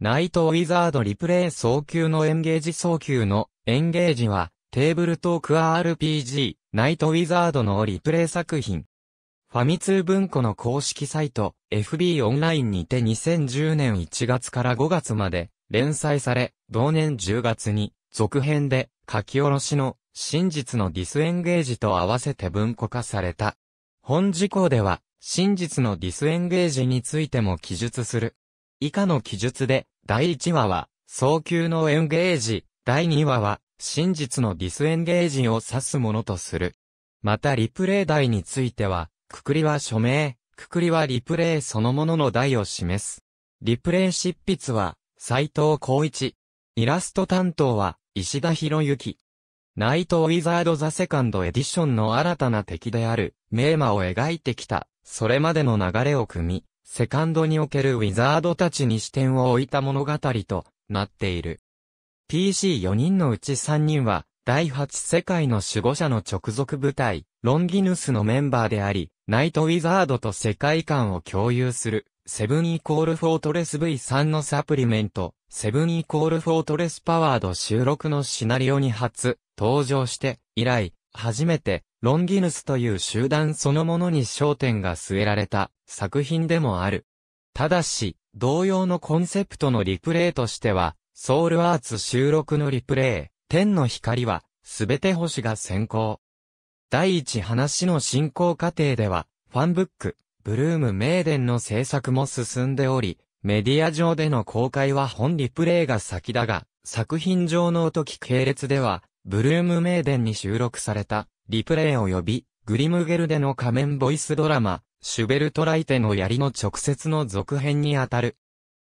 ナイトウィザードリプレイ早急のエンゲージ早急のエンゲージはテーブルトーク RPG ナイトウィザードのリプレイ作品。ファミ通文庫の公式サイト FB オンラインにて2010年1月から5月まで連載され、同年10月に続編で書き下ろしの真実のディスエンゲージと合わせて文庫化された。本事項では真実のディスエンゲージについても記述する。以下の記述で第1話は、早急のエンゲージ、第2話は、真実のディスエンゲージを指すものとする。またリプレイ台については、くくりは署名、くくりはリプレイそのものの台を示す。リプレイ執筆は、斎藤光一。イラスト担当は、石田博之。ナイト・ウィザード・ザ・セカンド・エディションの新たな敵である、メーマを描いてきた、それまでの流れを組み、セカンドにおけるウィザードたちに視点を置いた物語となっている。PC4 人のうち3人は、第8世界の守護者の直属部隊、ロンギヌスのメンバーであり、ナイトウィザードと世界観を共有する、セブンイコールフォートレス V3 のサプリメント、セブンイコールフォートレスパワード収録のシナリオに初、登場して、以来、初めて、ロンギヌスという集団そのものに焦点が据えられた作品でもある。ただし、同様のコンセプトのリプレイとしては、ソウルアーツ収録のリプレイ、天の光は、すべて星が先行。第一話の進行過程では、ファンブック、ブルームメーデンの制作も進んでおり、メディア上での公開は本リプレイが先だが、作品上の時系列では、ブルームメーデンに収録された、リプレイ及び、グリムゲルデの仮面ボイスドラマ、シュベルトライテの槍の直接の続編にあたる。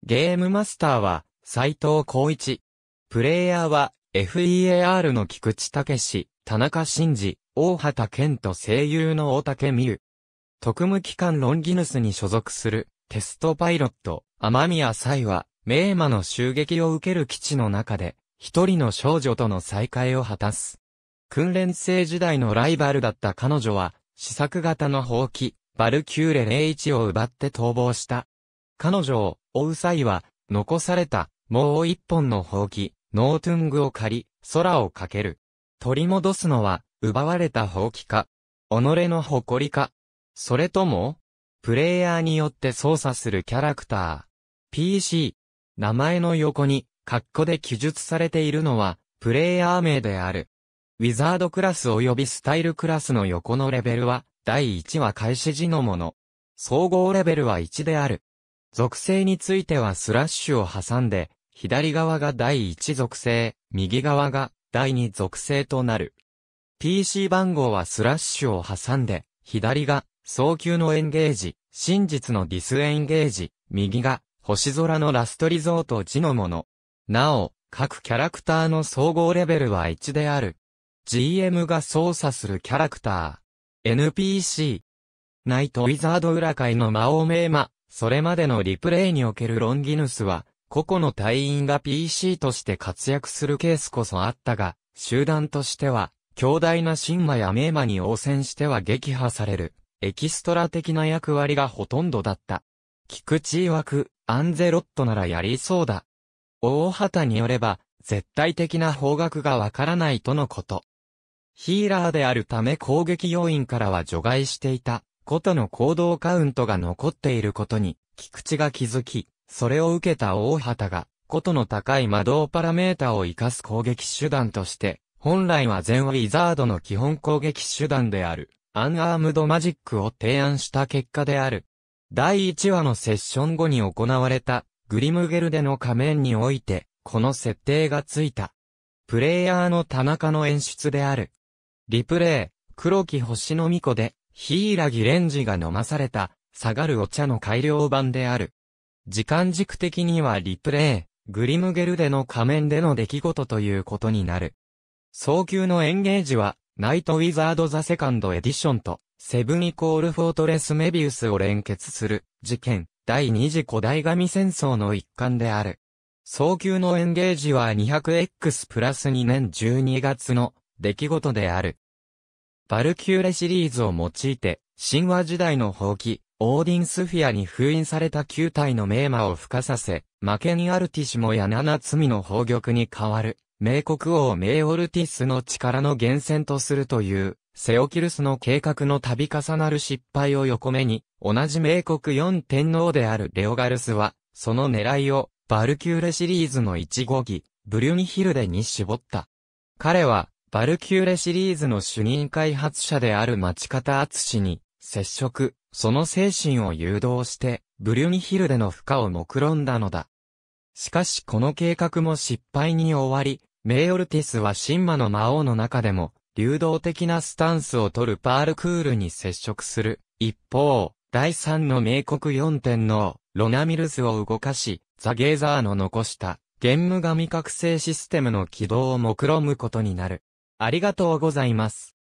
ゲームマスターは、斎藤浩一。プレイヤーは、FEAR の菊池武史、田中真嗣、大畑健と声優の大竹美優。特務機関ロンギヌスに所属する、テストパイロット、天宮イは、名馬の襲撃を受ける基地の中で、一人の少女との再会を果たす。訓練生時代のライバルだった彼女は、試作型の放棄、バルキューレ01を奪って逃亡した。彼女を追う際は、残された、もう一本の放棄、ノートゥングを借り、空をかける。取り戻すのは、奪われた放棄か、己の誇りか、それとも、プレイヤーによって操作するキャラクター。PC。名前の横に、括弧で記述されているのは、プレイヤー名である。ウィザードクラス及びスタイルクラスの横のレベルは、第1話開始時のもの。総合レベルは1である。属性についてはスラッシュを挟んで、左側が第1属性、右側が第2属性となる。PC 番号はスラッシュを挟んで、左が早急のエンゲージ、真実のディスエンゲージ、右が星空のラストリゾート地のもの。なお、各キャラクターの総合レベルは1である。GM が操作するキャラクター。NPC。ナイトウィザード裏界の魔王名マ。それまでのリプレイにおけるロンギヌスは、個々の隊員が PC として活躍するケースこそあったが、集団としては、強大な神マや名マに応戦しては撃破される、エキストラ的な役割がほとんどだった。菊池曰く、アンゼロットならやりそうだ。大畑によれば、絶対的な方角がわからないとのこと。ヒーラーであるため攻撃要因からは除外していた、ことの行動カウントが残っていることに、菊池が気づき、それを受けた大畑が、ことの高い魔導パラメータを活かす攻撃手段として、本来は全ウィザードの基本攻撃手段である、アンアームドマジックを提案した結果である。第1話のセッション後に行われた、グリムゲルデの仮面において、この設定がついた。プレイヤーの田中の演出である。リプレイ、黒木星の巫女で、ヒラギレンジが飲まされた、下がるお茶の改良版である。時間軸的にはリプレイ、グリムゲルデの仮面での出来事ということになる。早急のエンゲージは、ナイトウィザードザセカンドエディションと、セブンイコールフォートレスメビウスを連結する、事件、第二次古代神戦争の一環である。早急のエンゲージは 200X プラス2年12月の出来事である。バルキューレシリーズを用いて、神話時代の放棄、オーディンスフィアに封印された球体の名馬を孵化させ、負けにアルティシモや七罪の宝玉に代わる、名国王名オルティスの力の源泉とするという、セオキルスの計画の度重なる失敗を横目に、同じ名国4天皇であるレオガルスは、その狙いを、バルキューレシリーズの1号機、ブリュンヒルデに絞った。彼は、バルキューレシリーズの主任開発者である町方厚氏に、接触、その精神を誘導して、ブリュンヒルデの負荷を目論んだのだ。しかしこの計画も失敗に終わり、メイオルティスは神魔の魔王の中でも、流動的なスタンスを取るパールクールに接触する。一方、第三の名国四天王、ロナミルスを動かし、ザゲーザーの残した、ゲーム。神覚醒システムの起動を目論むことになる。ありがとうございます。